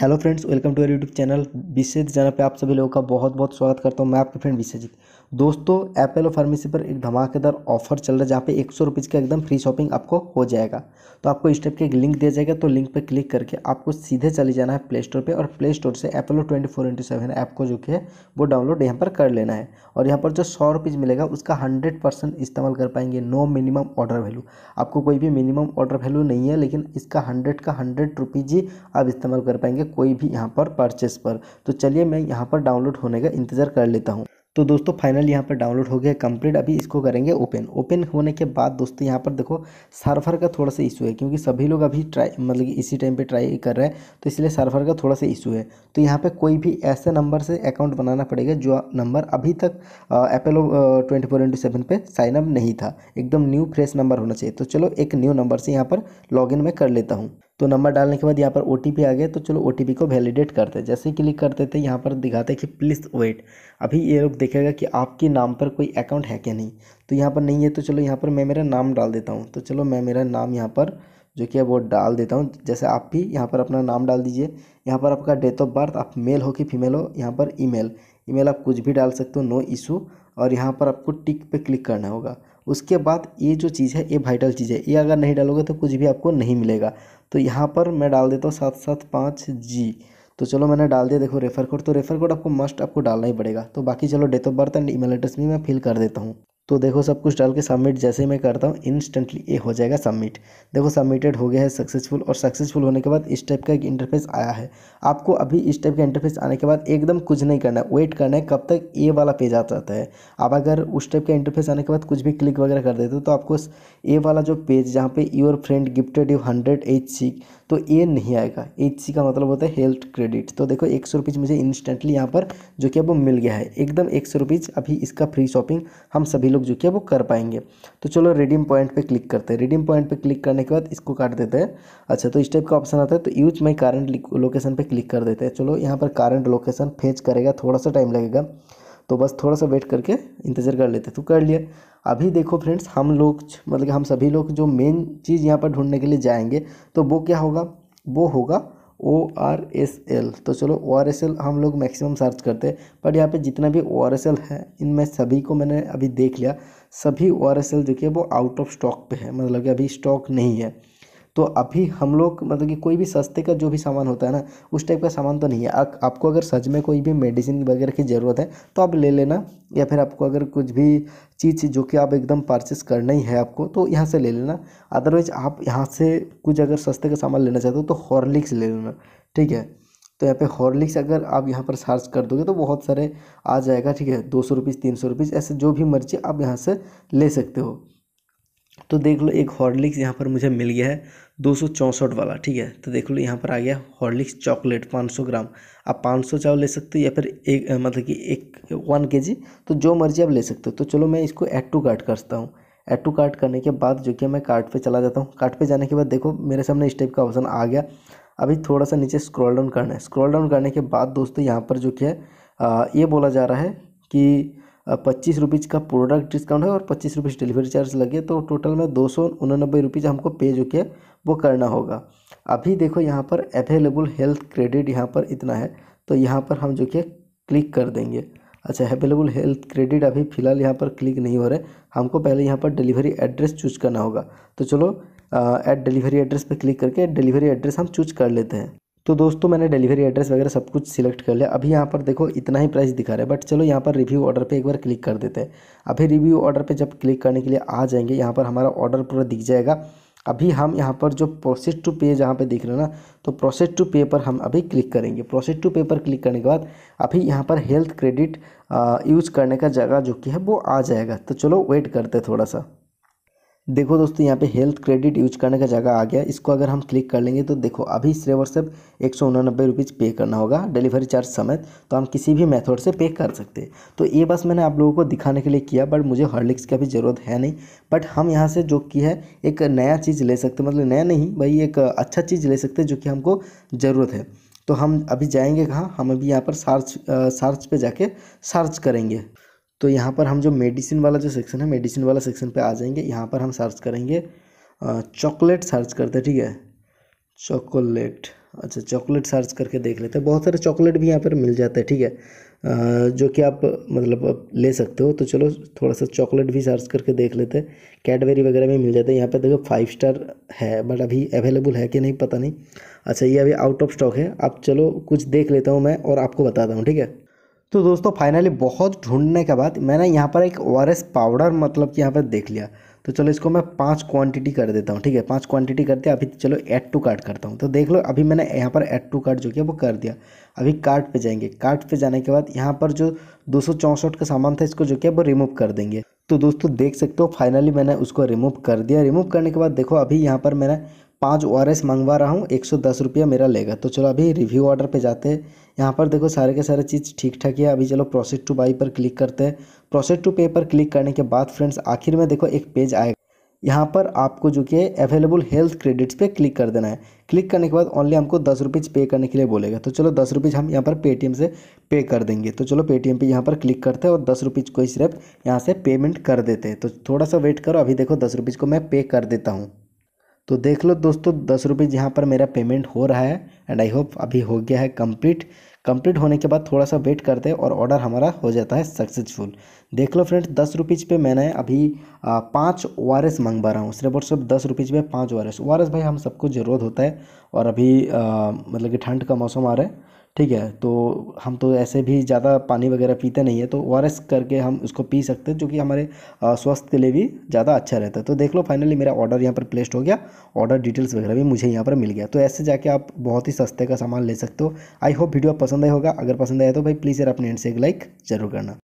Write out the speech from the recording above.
hello friends welcome to our YouTube channel विशेष channel पे आप सभी लोगों का बहुत बहुत स्वागत करता हूँ मैं आपके फ्रेंड विशेषित दोस्तों एप्पल और फार्मेसी पर एक धमाकेदार ऑफर चल रहा है जहाँ पे एक सौ का एकदम फ्री शॉपिंग आपको हो जाएगा तो आपको इस टाइप का एक लिंक दिया जाएगा तो लिंक पर क्लिक करके आपको सीधे चले जाना है प्ले स्टोर पर और प्ले स्टोर से एप्पल और twenty four into seven app को जो कि है वो डाउनलोड यहाँ पर कर लेना है और यहाँ पर जो सौ रुपीज़ मिलेगा उसका हंड्रेड परसेंट इस्तेमाल कर पाएंगे नो मिनिमम ऑर्डर वैल्यू आपको कोई भी मिनिमम ऑर्डर वैल्यू नहीं है लेकिन इसका हंड्रेड का हंड्रेड रुपीज़ ही आप इस्तेमाल कर पाएंगे मिलेंगे कोई भी यहाँ पर परचेस पर तो चलिए मैं यहाँ पर डाउनलोड होने का इंतज़ार कर लेता हूँ तो दोस्तों फाइनल यहाँ पर डाउनलोड हो गया कंप्लीट अभी इसको करेंगे ओपन ओपन होने के बाद दोस्तों यहाँ पर देखो सर्वर का थोड़ा सा इशू है क्योंकि सभी लोग अभी ट्राई मतलब इसी टाइम पे ट्राई कर रहे हैं तो इसलिए सर्वर का थोड़ा सा इशू है तो यहाँ पे कोई भी ऐसे नंबर से अकाउंट बनाना पड़ेगा जो नंबर अभी तक Apollo twenty four into seven पर साइनअप नहीं था एकदम न्यू फ्रेश नंबर होना चाहिए तो चलो एक न्यू नंबर से यहाँ पर इन में कर लेता हूँ तो नंबर डालने के बाद यहाँ पर ओ आ गया तो चलो ओ को वैलिडेट करते हैं जैसे क्लिक करते थे यहाँ पर दिखाते हैं कि प्लीज़ वेट अभी ये लोग देखेगा कि आपके नाम पर कोई अकाउंट है क्या नहीं तो यहाँ पर नहीं है तो चलो यहाँ पर मैं मेरा नाम डाल देता हूँ तो चलो मैं मेरा नाम यहाँ पर जो कि वो डाल देता हूँ जैसे आप भी यहाँ पर अपना नाम डाल दीजिए यहाँ पर आपका डेट ऑफ बर्थ आप मेल हो कि फीमेल हो यहाँ पर ई मेल आप कुछ भी डाल सकते हो नो इशू और यहाँ पर आपको टिक पर क्लिक करना होगा उसके बाद ये जो चीज़ है ये वाइटल चीज़ है ये अगर नहीं डालोगे तो कुछ भी आपको नहीं मिलेगा तो यहाँ पर मैं डाल देता हूँ सात सात पाँच जी तो चलो मैंने डाल दिया देखो रेफर कोड तो रेफर कोड आपको मस्ट आपको डालना ही पड़ेगा तो बाकी चलो date of birth and email address भी मैं फिल कर देता हूँ तो देखो सब कुछ डाल के सबमिट जैसे ही मैं करता हूँ इंस्टेंटली ये हो जाएगा सबमिट देखो सबमिटेड हो गया है सक्सेसफुल और सक्सेसफुल होने के बाद इस टाइप का एक इंटरफेस आया है आपको अभी इस टाइप का इंटरफेस आने के बाद एकदम कुछ नहीं करना है वेट करना है कब तक ये वाला पेज आ जाता है आप अगर उस टाइप का इंटरफेस आने के बाद कुछ भी क्लिक वगैरह कर देते हो तो आपको ए वाला जो पेज जहाँ पर your friend gifted you hundred H C तो ए नहीं आएगा एच सी का मतलब होता है हेल्थ क्रेडिट तो देखो एक सौ मुझे इंस्टेंटली यहाँ पर जो कि अब मिल गया है एकदम एक सौ अभी इसका फ्री शॉपिंग हम सभी लोग जो कि वो कर पाएंगे तो चलो रिडीम पॉइंट पे क्लिक करते हैं रिडीम पॉइंट पे क्लिक करने के बाद इसको काट देते हैं अच्छा तो इस टाइप का ऑप्शन आता है तो यूज माई करंट लोकेशन पे क्लिक कर देते हैं चलो यहाँ पर करंट लोकेशन फेच करेगा थोड़ा सा टाइम लगेगा तो बस थोड़ा सा वेट करके इंतज़ार कर लेते तो कर लिया अभी देखो फ्रेंड्स हम लोग मतलब हम सभी लोग जो मेन चीज़ यहाँ पर ढूंढने के लिए जाएंगे तो वो क्या होगा वो होगा ओ आर एस एल तो चलो ओ आर एस एल हम लोग मैक्सिमम सर्च करते हैं बट यहाँ पे जितना भी ओ आर एस एल है इनमें सभी को मैंने अभी देख लिया सभी ओ आर एस एल जो कि वो आउट ऑफ स्टॉक पे है मतलब कि अभी स्टॉक नहीं है तो अभी हम लोग मतलब कि कोई भी सस्ते का जो भी सामान होता है ना उस टाइप का सामान तो नहीं है आ, आपको अगर सच में कोई भी मेडिसिन वगैरह की ज़रूरत है तो आप ले लेना या फिर आपको अगर कुछ भी चीज़ जो कि आप एकदम परचेस करना ही है आपको तो यहाँ से ले लेना अदरवाइज आप यहाँ से कुछ अगर सस्ते का सामान लेना चाहते हो तो हॉर्लिक्स ले लेना ठीक है तो यहाँ पे हॉर्लिक्स अगर आप यहाँ पर सर्च कर दोगे तो बहुत सारे आ जाएगा ठीक है दो सौ रुपीज़ तीन सौ रुपीज़ ऐसे जो भी मर्जी आप यहाँ से ले सकते हो तो देख लो एक हॉर्लिक्स यहाँ पर मुझे मिल गया है दो सौ चौंसठ वाला ठीक है तो देख लो यहाँ पर आ गया हॉर्लिक्स चॉकलेट पाँच सौ ग्राम आप पाँच सौ चावल ले सकते हो या फिर एक मतलब कि एक वन के जी तो जो मर्जी आप ले सकते हो तो चलो मैं इसको एड टू कार्ट करता हूँ एड टू कार्ट करने के बाद जो कि मैं कार्ट पर चला जाता हूँ कार्ट पर जाने के बाद देखो मेरे सामने इस टाइप का ऑप्शन आ गया अभी थोड़ा सा नीचे स्क्रॉल डाउन करना है स्क्रॉल डाउन करने के बाद दोस्तों यहाँ पर जो कि है ये बोला जा रहा है कि पच्चीस रुपीज़ का प्रोडक्ट डिस्काउंट है और पच्चीस रुपीज़ डिलीवरी चार्ज लगे तो टोटल में दो सौ उनानबे रुपीज़ हमको पे जो कि वो करना होगा अभी देखो यहाँ पर अवेलेबल हेल्थ क्रेडिट यहाँ पर इतना है तो यहाँ पर हम जो कि क्लिक कर देंगे अच्छा अवेलेबल हेल्थ क्रेडिट अभी फ़िलहाल यहाँ पर क्लिक नहीं हो रहा है हमको पहले यहाँ पर डिलीवरी एड्रेस चूज करना होगा तो चलो एट डिलीवरी एड्रेस पर क्लिक करके डिलीवरी एड्रेस हम चूज कर लेते हैं तो दोस्तों मैंने डिलीवरी एड्रेस वगैरह सब कुछ सिलेक्ट कर लिया अभी यहाँ पर देखो इतना ही प्राइस दिखा रहा है बट चलो यहाँ पर रिव्यू ऑर्डर पे एक बार क्लिक कर देते हैं अभी रिव्यू ऑर्डर पे जब क्लिक करने के लिए आ जाएंगे यहाँ पर हमारा ऑर्डर पूरा दिख जाएगा अभी हम यहाँ पर जो प्रोसेस टू पे जहाँ पर देख रहे हो ना तो प्रोसेस टू पे पर हम अभी क्लिक करेंगे प्रोसेस टू पे पर क्लिक करने के बाद अभी यहाँ पर हेल्थ क्रेडिट यूज करने का जगह जो कि है वो आ जाएगा तो चलो वेट करते थोड़ा सा देखो दोस्तों यहाँ पे हेल्थ क्रेडिट यूज करने का जगह आ गया इसको अगर हम क्लिक कर लेंगे तो देखो अभी इसे सिर्फ एक सौ उनानबे रुपीज़ पे करना होगा डिलीवरी चार्ज समेत तो हम किसी भी मेथड से पे कर सकते हैं तो ये बस मैंने आप लोगों को दिखाने के लिए किया बट मुझे हॉर्लिक्स की अभी ज़रूरत है नहीं बट हम यहाँ से जो की है एक नया चीज़ ले सकते मतलब नया नहीं भाई एक अच्छा चीज़ ले सकते जो कि हमको ज़रूरत है तो हम अभी जाएंगे कहाँ हम अभी यहाँ पर सर्च सर्च पे जाके सर्च करेंगे तो यहाँ पर हम जो मेडिसिन वाला जो सेक्शन है मेडिसिन वाला सेक्शन पे आ जाएंगे यहाँ पर हम सर्च करेंगे चॉकलेट सर्च करते ठीक है चॉकलेट अच्छा चॉकलेट सर्च करके देख लेते हैं बहुत सारे चॉकलेट भी यहाँ पर मिल जाते हैं ठीक है जो कि आप मतलब आप ले सकते हो तो चलो थोड़ा सा चॉकलेट भी सर्च करके देख लेते हैं कैडबेरी वगैरह भी मिल जाते हैं यहाँ पर देखो फाइव स्टार है बट अभी अवेलेबल है कि नहीं पता नहीं अच्छा ये अभी आउट ऑफ स्टॉक है आप चलो कुछ देख लेता हूँ मैं और आपको बताता हूँ ठीक है तो दोस्तों फाइनली बहुत ढूंढने के बाद मैंने यहाँ पर एक ओ पाउडर मतलब कि यहाँ पर देख लिया तो चलो इसको मैं पाँच क्वांटिटी कर देता हूँ ठीक है पाँच क्वांटिटी करते अभी चलो एड टू कार्ट करता हूँ तो देख लो अभी मैंने यहाँ पर एड टू कार्ट जो किया वो कर दिया अभी कार्ट पे जाएंगे कार्ट पे जाने के बाद यहाँ पर जो दो का सामान था इसको जो किया वो रिमूव कर देंगे तो दोस्तों देख सकते हो फाइनली मैंने उसको रिमूव कर दिया रिमूव करने के बाद देखो अभी यहाँ पर मैंने पाँच ओ मंगवा रहा हूँ एक सौ मेरा लेगा तो चलो अभी रिव्यू ऑर्डर पर जाते हैं यहाँ पर देखो सारे के सारे चीज़ ठीक ठाक है अभी चलो प्रोसेस टू बाई पर क्लिक करते हैं प्रोसेस टू पे पर क्लिक करने के बाद फ्रेंड्स आखिर में देखो एक पेज आएगा यहाँ पर आपको जो कि अवेलेबल हेल्थ क्रेडिट्स पे क्लिक कर देना है क्लिक करने के बाद ओनली हमको दस रुपीज़ पे करने के लिए बोलेगा तो चलो दस रुपीज़ हम यहाँ पर पेटीएम से पे कर देंगे तो चलो पेटीएम पे यहाँ पर क्लिक करते हैं और दस रुपीज़ को ही सिर्फ यहाँ से पेमेंट कर देते हैं तो थोड़ा सा वेट करो अभी देखो दस रुपीज़ को मैं पे कर देता हूँ तो देख लो दोस्तों दस रुपीज़ यहाँ पर मेरा पेमेंट हो रहा है एंड आई होप अभी हो गया है कंप्लीट कंप्लीट होने के बाद थोड़ा सा वेट करते हैं और ऑर्डर हमारा हो जाता है सक्सेसफुल देख लो फ्रेंड दस रुपीज़ पे मैंने अभी पाँच ओ आर एस मंगवा रहा हूँ सिर्फ और सिर्फ दस रुपीज़ पे पाँच O R S O R S भाई हम सबको ज़रूरत होता है और अभी आ, मतलब कि ठंड का मौसम आ रहा है ठीक है तो हम तो ऐसे भी ज़्यादा पानी वगैरह पीते नहीं है तो ओ आर एस करके हम उसको पी सकते हैं जो कि हमारे स्वास्थ्य के लिए भी ज़्यादा अच्छा रहता है तो देख लो फाइनली मेरा ऑर्डर यहाँ पर प्लेस्ड हो गया ऑर्डर डिटेल्स वगैरह भी मुझे यहाँ पर मिल गया तो ऐसे जाके आप बहुत ही सस्ते का सामान ले सकते हो आई होप वीडियो पसंद आए होगा अगर पसंद आया तो भाई प्लीज़ यार अपने एंड से एक लाइक ज़रूर करना